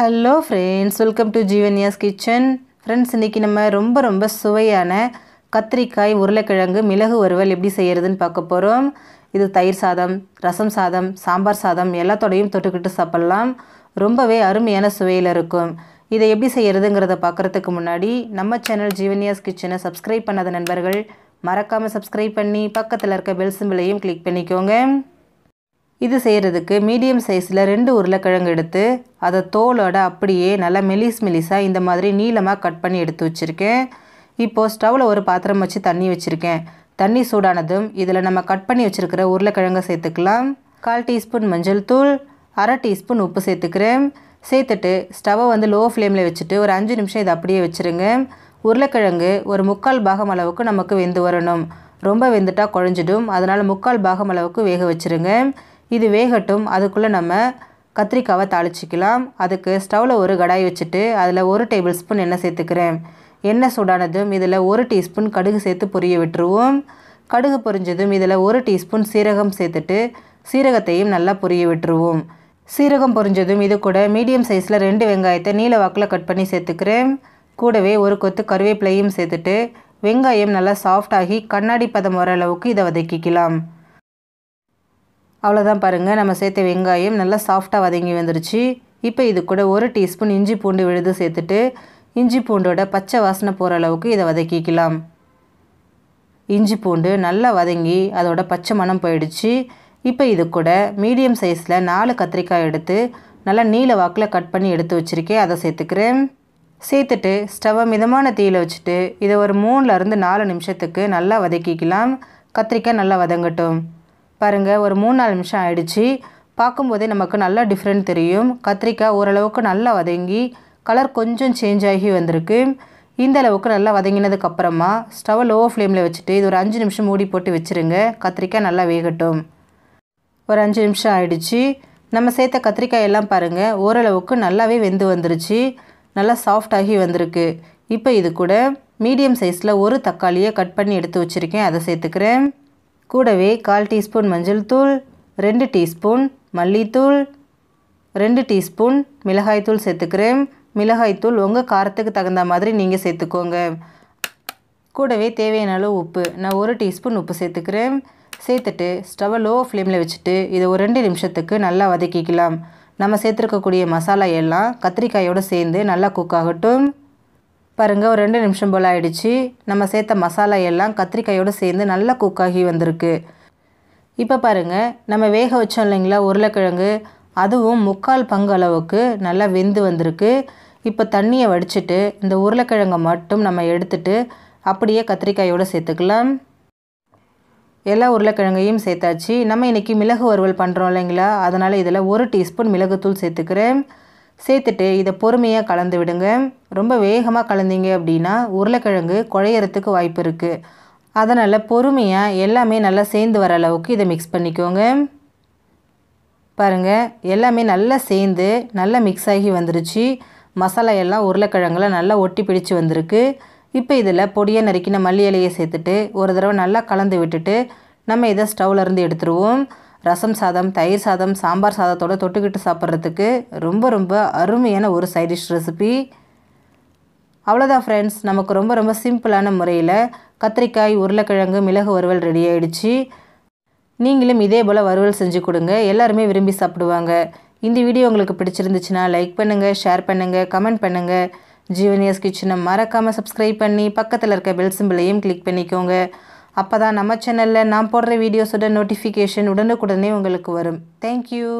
hello friends welcome to Jeevanya's kitchen friends இன்றைக்கி நம்ம ரொம்ப ரொம்ப சுவையான கத்திரிக்காய் உருளைக்கிழங்கு மிளகு வறுவல் எப்படி செய்கிறதுன்னு பார்க்க போகிறோம் இது தயிர் சாதம் ரசம் சாதம் சாம்பார் சாதம் எல்லாத்தோடையும் தொட்டுக்கிட்டு சாப்பிட்லாம் ரொம்பவே அருமையான சுவையில் இருக்கும் இதை எப்படி செய்கிறதுங்கிறத பார்க்குறதுக்கு முன்னாடி நம்ம சேனல் ஜீவன்யாஸ் கிச்சனை சப்ஸ்கிரைப் பண்ணாத நண்பர்கள் மறக்காமல் சப்ஸ்கிரைப் பண்ணி பக்கத்தில் இருக்க பெல் சிம்பிளையும் கிளிக் பண்ணிக்கோங்க இது செய்கிறதுக்கு மீடியம் சைஸில் ரெண்டு உருளைக்கிழங்கு எடுத்து அதை தோலோட அப்படியே நல்லா மெலிஸ் மெலிஸாக இந்த மாதிரி நீளமாக கட் பண்ணி எடுத்து வச்சுருக்கேன் இப்போது ஸ்டவ்வில் ஒரு பாத்திரம் வச்சு தண்ணி வச்சுருக்கேன் தண்ணி சூடானதும் இதில் நம்ம கட் பண்ணி வச்சுருக்கிற உருளைக்கிழங்கை சேர்த்துக்கலாம் கால் டீஸ்பூன் மஞ்சள் தூள் அரை டீஸ்பூன் உப்பு சேர்த்துக்கிறேன் சேர்த்துட்டு ஸ்டவ்வை வந்து லோ ஃப்ளேமில் வச்சுட்டு ஒரு அஞ்சு நிமிஷம் இதை அப்படியே வச்சுருங்க உருளைக்கிழங்கு ஒரு முக்கால் பாகம் அளவுக்கு நமக்கு வெந்து வரணும் ரொம்ப வெந்துட்டால் குழஞ்சிடும் அதனால் முக்கால் பாகம் அளவுக்கு வேக வச்சுருங்க இது வேகட்டும் அதுக்குள்ளே நம்ம கத்திரிக்காவை தாளிச்சிக்கலாம் அதுக்கு ஸ்டவ்வில் ஒரு கடாய் வச்சுட்டு அதில் ஒரு டேபிள் ஸ்பூன் எண்ணெய் சேர்த்துக்கிறேன் எண்ணெய் சூடானதும் இதில் ஒரு டீஸ்பூன் கடுகு சேர்த்து பொரிய விட்டுருவோம் கடுகு பொரிஞ்சதும் இதில் ஒரு டீஸ்பூன் சீரகம் சேர்த்துட்டு சீரகத்தையும் நல்லா பொரிய விட்டுருவோம் சீரகம் பொரிஞ்சதும் இது கூட மீடியம் சைஸில் ரெண்டு வெங்காயத்தை நீல வாக்கில் கட் பண்ணி சேர்த்துக்கிறேன் கூடவே ஒரு கொத்து கருவேப்பிலையும் சேர்த்துட்டு வெங்காயம் நல்லா சாஃப்டாகி கண்ணாடி பதம் வர அளவுக்கு இதை வதக்கிக்கலாம் அவ்வளோதான் பாருங்கள் நம்ம சேர்த்த வெங்காயம் நல்லா சாஃப்டாக வதங்கி வந்துருச்சு இப்போ இது கூட ஒரு டீஸ்பூன் இஞ்சி பூண்டு விழுது சேர்த்துட்டு இஞ்சி பூண்டோட பச்சை வாசனை போகிற அளவுக்கு இதை வதக்கிக்கலாம் இஞ்சி பூண்டு நல்லா வதங்கி அதோட பச்சை மனம் போயிடுச்சு இப்போ இது கூட மீடியம் சைஸில் நாலு கத்திரிக்காய் எடுத்து நல்லா நீல வாக்கில் கட் பண்ணி எடுத்து வச்சுருக்கேன் அதை சேர்த்துக்கிறேன் சேர்த்துட்டு ஸ்டவ்வை மிதமான தீயில் வச்சுட்டு இதை ஒரு மூணுலேருந்து நாலு நிமிஷத்துக்கு நல்லா வதக்கிக்கலாம் கத்திரிக்காய் நல்லா வதங்கட்டும் பாருங்கள் ஒரு மூணு நாலு நிமிஷம் ஆகிடுச்சு பார்க்கும்போதே நமக்கு நல்லா டிஃப்ரெண்ட் தெரியும் கத்திரிக்காய் ஓரளவுக்கு நல்லா வதங்கி கலர் கொஞ்சம் சேஞ்ச் ஆகி வந்திருக்கு இந்த அளவுக்கு நல்லா வதங்கினதுக்கப்புறமா ஸ்டவ் லோ ஃப்ளேமில் வச்சுட்டு இது ஒரு அஞ்சு நிமிஷம் மூடி போட்டு வச்சுருங்க கத்திரிக்காய் நல்லா வேகட்டும் ஒரு அஞ்சு நிமிஷம் ஆகிடுச்சு நம்ம சேர்த்த கத்திரிக்காய் எல்லாம் பாருங்கள் ஓரளவுக்கு நல்லாவே வெந்து வந்துருச்சு நல்லா சாஃப்டாகி வந்திருக்கு இப்போ இது கூட மீடியம் சைஸில் ஒரு தக்காளியை கட் பண்ணி எடுத்து வச்சுருக்கேன் அதை சேர்த்துக்கிறேன் கூடவே கால் டீஸ்பூன் மஞ்சள் தூள் ரெண்டு டீஸ்பூன் மல்லித்தூள் ரெண்டு டீஸ்பூன் மிளகாய்த்தூள் சேர்த்துக்கிறேன் மிளகாய்த்தூள் உங்கள் காரத்துக்கு தகுந்த மாதிரி நீங்கள் சேர்த்துக்கோங்க கூடவே தேவையான அளவு உப்பு நான் ஒரு டீஸ்பூன் உப்பு சேர்த்துக்கிறேன் சேர்த்துட்டு ஸ்டவ்வை லோ ஃப்ளேமில் வச்சுட்டு இதை ஒரு ரெண்டு நிமிஷத்துக்கு நல்லா வதக்கிக்கலாம் நம்ம சேர்த்துருக்கக்கூடிய மசாலா எல்லாம் கத்திரிக்காயோடு சேர்ந்து நல்லா குக் ஆகட்டும் பாருங்கள் ஒரு ரெண்டு நிமிஷம் போல் ஆகிடுச்சு நம்ம சேர்த்த மசாலா எல்லாம் கத்திரிக்காயோடு சேர்ந்து நல்லா குக்காகி வந்திருக்கு இப்போ பாருங்கள் நம்ம வேக வச்சோம் இல்லைங்களா உருளைக்கிழங்கு அதுவும் முக்கால் பங்கு அளவுக்கு நல்லா வெந்து வந்திருக்கு இப்போ தண்ணியை வடிச்சிட்டு இந்த உருளைக்கிழங்கை மட்டும் நம்ம எடுத்துட்டு அப்படியே கத்திரிக்காயோடு சேர்த்துக்கலாம் எல்லா உருளைக்கிழங்கையும் சேர்த்தாச்சு நம்ம இன்றைக்கி மிளகு வறுவல் பண்ணுறோம் இல்லைங்களா அதனால் இதில் ஒரு டீஸ்பூன் மிளகுத்தூள் சேர்த்துக்கிறேன் சேர்த்துட்டு இதை பொறுமையாக கலந்து விடுங்க ரொம்ப வேகமாக கலந்தீங்க அப்படின்னா உருளைக்கிழங்கு குழையறதுக்கு வாய்ப்பு இருக்குது அதனால் பொறுமையாக எல்லாமே நல்லா சேர்ந்து வர அளவுக்கு இதை மிக்ஸ் பண்ணிக்கோங்க பாருங்கள் எல்லாமே நல்லா சேர்ந்து நல்லா மிக்ஸ் ஆகி வந்துருச்சு மசாலா எல்லாம் உருளைக்கிழங்குல நல்லா ஒட்டி பிடிச்சு வந்திருக்கு இப்போ இதில் பொடியை நறுக்கின மல்லி இலையை சேர்த்துட்டு ஒரு தடவை நல்லா கலந்து விட்டுட்டு நம்ம இதை ஸ்டவ்லேருந்து எடுத்துருவோம் ரசம் சாதம் தயிர் சாதம் சாம்பார் சாதத்தோடு தொட்டுக்கிட்டு சாப்பிட்றதுக்கு ரொம்ப ரொம்ப அருமையான ஒரு சைடிஷ் ரெசிபி அவ்வளோதான் ஃப்ரெண்ட்ஸ் நமக்கு ரொம்ப ரொம்ப சிம்பிளான முறையில் கத்திரிக்காய் உருளைக்கிழங்கு மிளகு வறுவல் ரெடி ஆகிடுச்சு நீங்களும் இதே போல் வறுவல் செஞ்சு கொடுங்க எல்லாருமே விரும்பி சாப்பிடுவாங்க இந்த வீடியோ உங்களுக்கு பிடிச்சிருந்துச்சுன்னா லைக் பண்ணுங்கள் ஷேர் பண்ணுங்கள் கமெண்ட் பண்ணுங்கள் ஜீவனியஸ் கிச்சனை மறக்காமல் சப்ஸ்கிரைப் பண்ணி பக்கத்தில் இருக்க பெல் சிம்பிளையும் கிளிக் பண்ணிக்கோங்க அப்போ தான் நம்ம சேனலில் நான் போடுற வீடியோஸோட நோட்டிஃபிகேஷன் உடனுக்குடனே உங்களுக்கு வரும் தேங்க்யூ